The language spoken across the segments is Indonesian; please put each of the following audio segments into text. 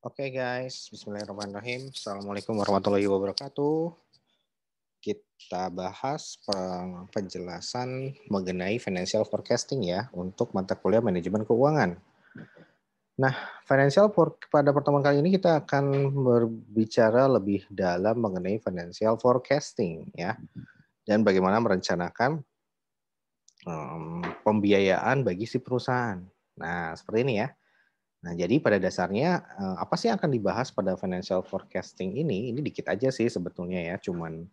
Oke okay guys, Bismillahirrahmanirrahim. Assalamualaikum warahmatullahi wabarakatuh. Kita bahas penjelasan mengenai financial forecasting ya untuk mata kuliah manajemen keuangan. Nah, financial for, pada pertemuan kali ini kita akan berbicara lebih dalam mengenai financial forecasting ya dan bagaimana merencanakan um, pembiayaan bagi si perusahaan. Nah, seperti ini ya. Nah, jadi pada dasarnya eh, apa sih yang akan dibahas pada financial forecasting ini? Ini dikit aja sih sebetulnya ya, cuman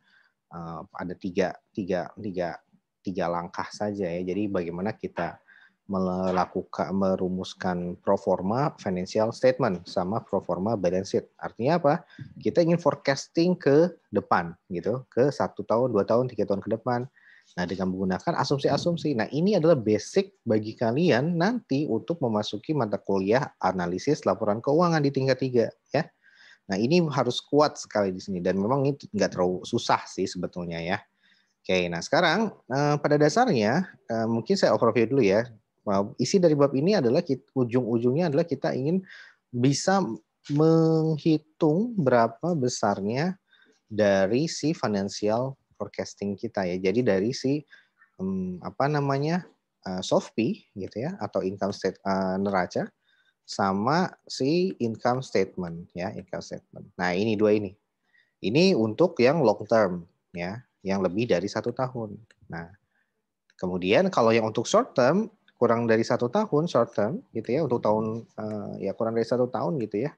eh, ada tiga, tiga, tiga, tiga langkah saja ya. Jadi bagaimana kita melakukan merumuskan pro forma financial statement sama pro forma balance sheet. Artinya apa? Kita ingin forecasting ke depan gitu, ke satu tahun, dua tahun, tiga tahun ke depan Nah, dengan menggunakan asumsi-asumsi. Nah, ini adalah basic bagi kalian nanti untuk memasuki mata kuliah analisis laporan keuangan di tingkat 3 ya. Nah, ini harus kuat sekali di sini dan memang ini nggak terlalu susah sih sebetulnya ya. Oke, nah sekarang eh, pada dasarnya eh, mungkin saya overview dulu ya. Isi dari bab ini adalah ujung-ujungnya adalah kita ingin bisa menghitung berapa besarnya dari si financial forecasting kita ya. Jadi dari si um, apa namanya uh, soft P gitu ya atau income state uh, neraca sama si income statement ya income statement. Nah ini dua ini. Ini untuk yang long term ya yang lebih dari satu tahun. Nah kemudian kalau yang untuk short term kurang dari satu tahun short term gitu ya untuk tahun uh, ya kurang dari satu tahun gitu ya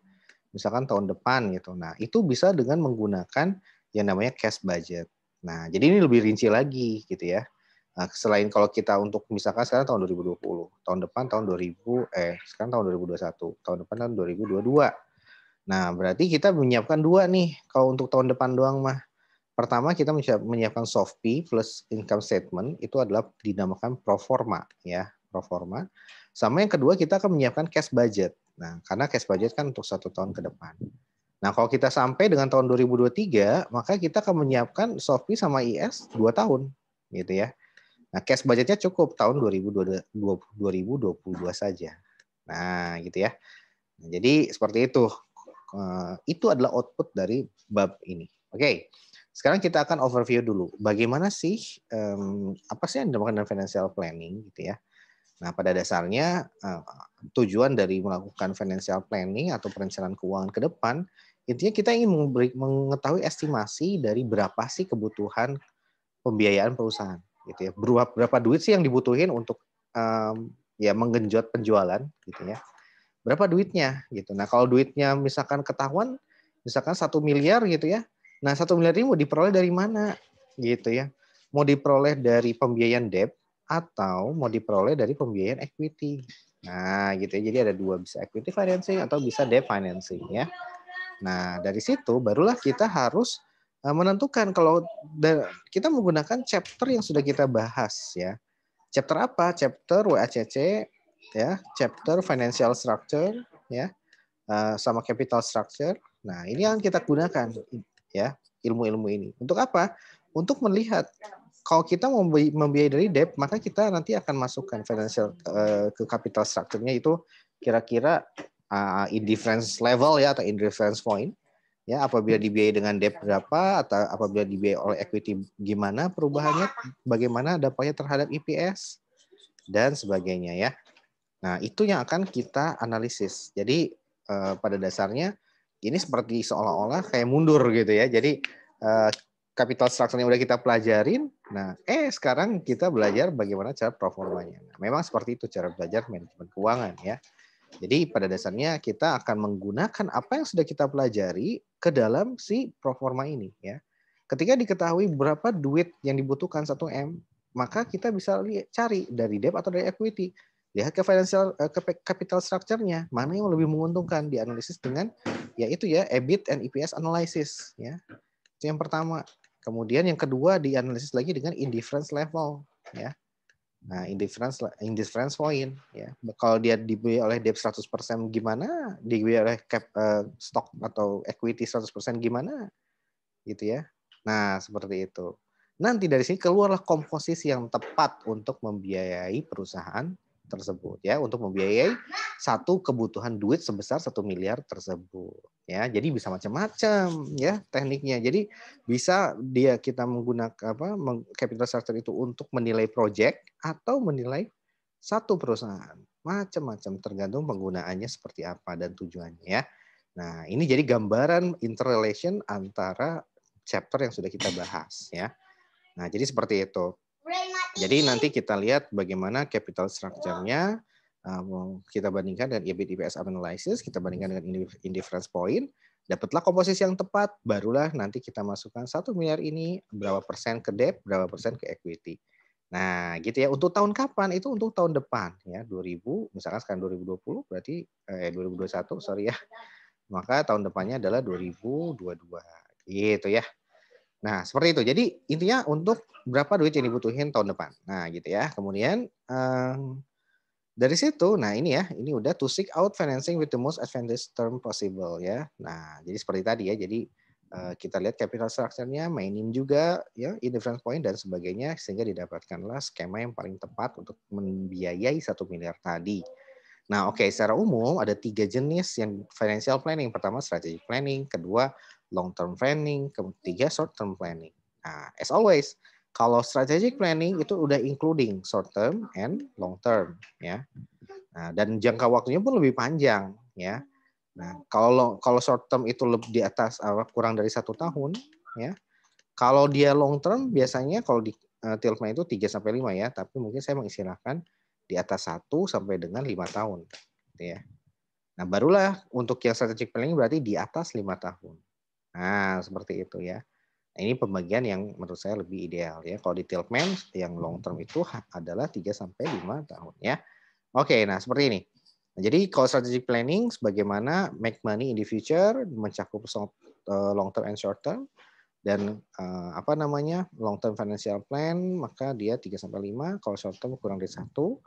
misalkan tahun depan gitu. Nah, itu bisa dengan menggunakan yang namanya cash budget Nah, jadi ini lebih rinci lagi gitu ya. Nah, selain kalau kita untuk misalkan sekarang tahun 2020, tahun depan tahun 2000 eh sekarang tahun 2021, tahun depan tahun 2022. Nah, berarti kita menyiapkan dua nih kalau untuk tahun depan doang mah. Pertama kita menyiapkan soft P plus income statement itu adalah dinamakan proforma ya, proforma Sama yang kedua kita akan menyiapkan cash budget. Nah, karena cash budget kan untuk satu tahun ke depan. Nah, kalau kita sampai dengan tahun 2023, maka kita akan menyiapkan Sofi sama IS e 2 tahun, gitu ya. Nah, cash budgetnya cukup tahun 2022, 2022 saja. Nah, gitu ya. Nah, jadi seperti itu. Eh, itu adalah output dari bab ini. Oke, okay. sekarang kita akan overview dulu. Bagaimana sih, um, apa sih yang dimaksud dengan financial planning, gitu ya. Nah, pada dasarnya eh, tujuan dari melakukan financial planning atau perencanaan keuangan ke depan, intinya kita ingin mengetahui estimasi dari berapa sih kebutuhan pembiayaan perusahaan, gitu ya. Berapa, berapa duit sih yang dibutuhin untuk um, ya menggenjot penjualan, gitu ya. Berapa duitnya, gitu. Nah, kalau duitnya misalkan ketahuan, misalkan satu miliar, gitu ya. Nah, satu miliar ini mau diperoleh dari mana, gitu ya? Mau diperoleh dari pembiayaan debt atau mau diperoleh dari pembiayaan equity. Nah, gitu ya. Jadi ada dua bisa equity financing atau bisa debt financing ya. Nah, dari situ barulah kita harus eh, menentukan kalau kita menggunakan chapter yang sudah kita bahas ya. Chapter apa? Chapter WACC ya, chapter financial structure ya, eh, sama capital structure. Nah, ini yang kita gunakan ya, ilmu-ilmu ini. Untuk apa? Untuk melihat kalau kita mau membiayai dari debt, maka kita nanti akan masukkan financial uh, ke capital structure-nya itu kira-kira uh, ah, indifference level ya atau indifference point. Ya, apabila dibiayai dengan debt berapa atau apabila dibiayai oleh equity gimana perubahannya, bagaimana dampaknya terhadap EPS dan sebagainya ya. Nah, itu yang akan kita analisis. Jadi uh, pada dasarnya ini seperti seolah-olah kayak mundur gitu ya. Jadi eh, capital structure yang udah kita pelajarin. Nah, eh sekarang kita belajar bagaimana cara performanya. Nah, memang seperti itu cara belajar manajemen keuangan ya. Jadi pada dasarnya kita akan menggunakan apa yang sudah kita pelajari ke dalam si performa ini ya. Ketika diketahui berapa duit yang dibutuhkan 1M, maka kita bisa lihat, cari dari debt atau dari equity. Lihat ke financial eh, ke capital structure-nya, mana yang lebih menguntungkan dianalisis dengan yaitu ya EBIT and EPS analysis ya. Itu yang pertama. Kemudian yang kedua dianalisis lagi dengan indifference level ya. Nah, indifference indifference point ya. Kalau dia dibeli oleh debt 100% gimana? Dibeli oleh cap uh, stock atau equity 100% gimana? Gitu ya. Nah, seperti itu. Nanti dari sini keluarlah komposisi yang tepat untuk membiayai perusahaan tersebut ya, untuk membiayai satu kebutuhan duit sebesar satu miliar tersebut ya jadi bisa macam-macam ya tekniknya jadi bisa dia kita menggunakan apa capital structure itu untuk menilai project atau menilai satu perusahaan macam-macam tergantung penggunaannya seperti apa dan tujuannya ya nah ini jadi gambaran interrelation antara chapter yang sudah kita bahas ya nah jadi seperti itu jadi nanti kita lihat bagaimana capital structure-nya Ah, kita bandingkan dengan EBIT EPS analysis, kita bandingkan dengan indifference point, dapatlah komposisi yang tepat, barulah nanti kita masukkan satu miliar ini berapa persen ke debt, berapa persen ke equity. Nah, gitu ya. Untuk tahun kapan? Itu untuk tahun depan ya, 2000, misalkan sekarang 2020 berarti eh 2021, sorry ya. Maka tahun depannya adalah 2022. Gitu ya. Nah, seperti itu. Jadi intinya untuk berapa duit yang dibutuhin tahun depan. Nah, gitu ya. Kemudian eh, dari situ, nah ini ya, ini udah to seek out financing with the most advantageous term possible ya. Nah, jadi seperti tadi ya, jadi uh, kita lihat capital structure-nya, mainin juga ya, in different point dan sebagainya sehingga didapatkanlah skema yang paling tepat untuk membiayai satu miliar tadi. Nah, oke, okay, secara umum ada tiga jenis yang financial planning. Pertama, strategic planning. Kedua, long term planning. Ketiga, short term planning. Nah, as always, kalau strategic planning itu udah including short term and long term ya. Nah, dan jangka waktunya pun lebih panjang ya. Nah, kalau kalau short term itu lebih di atas eh, kurang dari satu tahun ya. Kalau dia long term biasanya kalau di uh, eh, tilma itu 3 sampai lima ya, tapi mungkin saya mengistilahkan di atas satu sampai dengan lima tahun gitu, ya. Nah, barulah untuk yang strategic planning berarti di atas lima tahun. Nah, seperti itu ya ini pembagian yang menurut saya lebih ideal ya. Kalau di Tiltman yang long term hmm. itu adalah 3 sampai 5 tahun ya. Oke, nah seperti ini. Nah, jadi kalau strategic planning bagaimana make money in the future mencakup eh, long term and short term dan eh, apa namanya long term financial plan maka dia 3 sampai 5 kalau short term kurang dari satu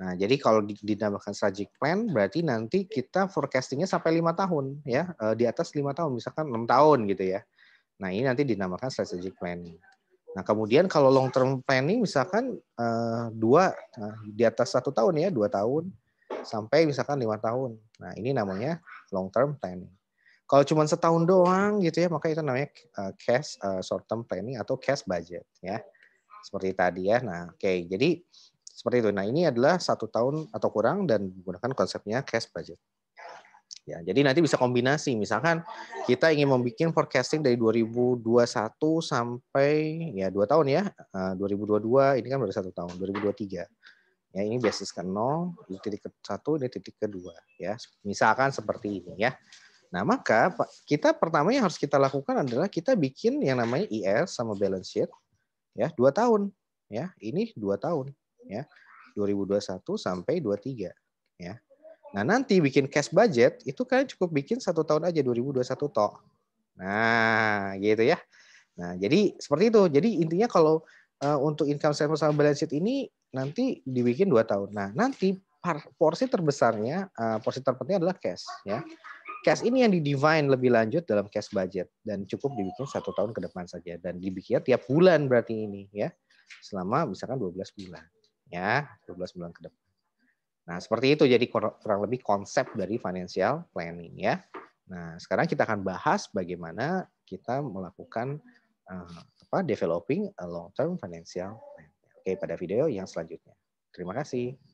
nah jadi kalau dinamakan strategic plan berarti nanti kita forecastingnya sampai lima tahun ya eh, di atas lima tahun misalkan enam tahun gitu ya Nah, ini nanti dinamakan strategic planning. Nah, kemudian kalau long term planning misalkan uh, dua nah, di atas satu tahun ya, dua tahun sampai misalkan lima tahun. Nah, ini namanya long term planning. Kalau cuma setahun doang gitu ya, maka itu namanya uh, cash uh, short term planning atau cash budget ya. Seperti tadi ya. Nah, oke. Okay. Jadi seperti itu. Nah, ini adalah satu tahun atau kurang dan menggunakan konsepnya cash budget. Ya, jadi nanti bisa kombinasi. Misalkan kita ingin membuat forecasting dari 2021 sampai ya dua tahun ya, 2022 eh, ini kan baru satu tahun, 2023. Ya, ini basis ke nol ini titik ke 1, ini titik ke 2. Ya, misalkan seperti ini ya. Nah, maka kita pertama yang harus kita lakukan adalah kita bikin yang namanya IR sama balance sheet ya, dua tahun ya. Ini dua tahun ya. 2021 sampai 23 ya. Nah nanti bikin cash budget itu kalian cukup bikin satu tahun aja 2021 toh. Nah gitu ya. Nah jadi seperti itu. Jadi intinya kalau uh, untuk income statement sama balance sheet ini nanti dibikin dua tahun. Nah nanti porsi terbesarnya, uh, porsi terpenting adalah cash ya. Cash ini yang didefine lebih lanjut dalam cash budget dan cukup dibikin satu tahun ke depan saja dan dibikin tiap bulan berarti ini ya selama misalkan 12 bulan ya 12 bulan ke depan. Nah, seperti itu jadi kurang lebih konsep dari financial planning ya. Nah, sekarang kita akan bahas bagaimana kita melakukan uh, apa developing a long term financial plan. Oke, pada video yang selanjutnya. Terima kasih.